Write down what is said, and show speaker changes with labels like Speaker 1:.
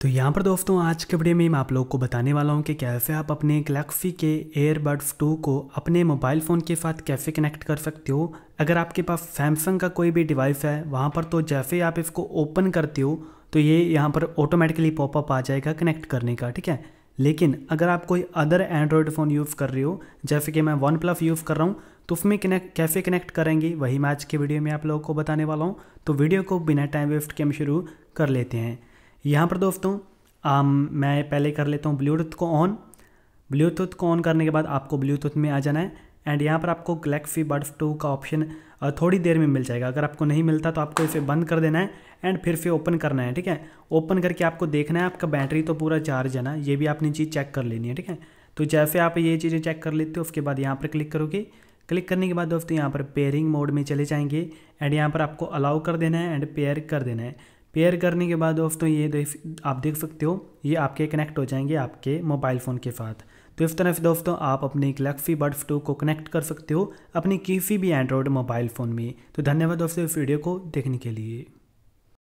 Speaker 1: तो यहाँ पर दोस्तों आज के वीडियो में मैं आप लोग को बताने वाला हूँ कि कैसे आप अपने गलेक्सी के एयरबड्स टू को अपने मोबाइल फ़ोन के साथ कैसे कनेक्ट कर सकते हो अगर आपके पास सैमसंग का कोई भी डिवाइस है वहाँ पर तो जैसे ही आप इसको ओपन करते हो तो ये यहाँ पर ऑटोमेटिकली पॉपअप आ जाएगा कनेक्ट करने का ठीक है लेकिन अगर आप कोई अदर एंड्रॉयड फ़ोन यूज़ कर रहे हो जैसे कि मैं वन प्लस यूज़ कर रहा हूँ तो उसमें कनेक्ट कैसे कनेक्ट करेंगे वही मैं आज के वीडियो में आप लोगों को बताने वाला हूँ तो वीडियो को बिना टाइम वेस्ट के हम शुरू कर लेते हैं यहाँ पर दोस्तों आम, मैं पहले कर लेता हूँ ब्लूटूथ को ऑन ब्लूटूथ को ऑन करने के बाद आपको ब्लूटूथ में आ जाना है एंड यहाँ पर आपको गलेक्सी बर्ड्स टू का ऑप्शन थोड़ी देर में मिल जाएगा अगर आपको नहीं मिलता तो आपको इसे बंद कर देना है एंड फिर से ओपन करना है ठीक है ओपन करके आपको देखना है आपका बैटरी तो पूरा चार्ज है ना ये भी आपने चीज़ चेक कर लेनी है ठीक है तो जैसे आप ये चीज़ें चेक कर लेते हो उसके बाद यहाँ पर क्लिक करोगे क्लिक करने के बाद दोस्तों यहाँ पर पेयरिंग मोड में चले जाएंगे एंड यहाँ पर आपको अलाउ कर देना है एंड पेयर कर देना है पेयर करने के बाद दोस्तों ये देख आप देख सकते हो ये आपके कनेक्ट हो जाएंगे आपके मोबाइल फ़ोन के साथ तो इस तरह से दोस्तों आप अपने गलेक्सी बड्स टू को कनेक्ट कर सकते हो अपनी किसी भी एंड्रॉयड मोबाइल फ़ोन में तो धन्यवाद दोस्तों इस वीडियो को देखने के लिए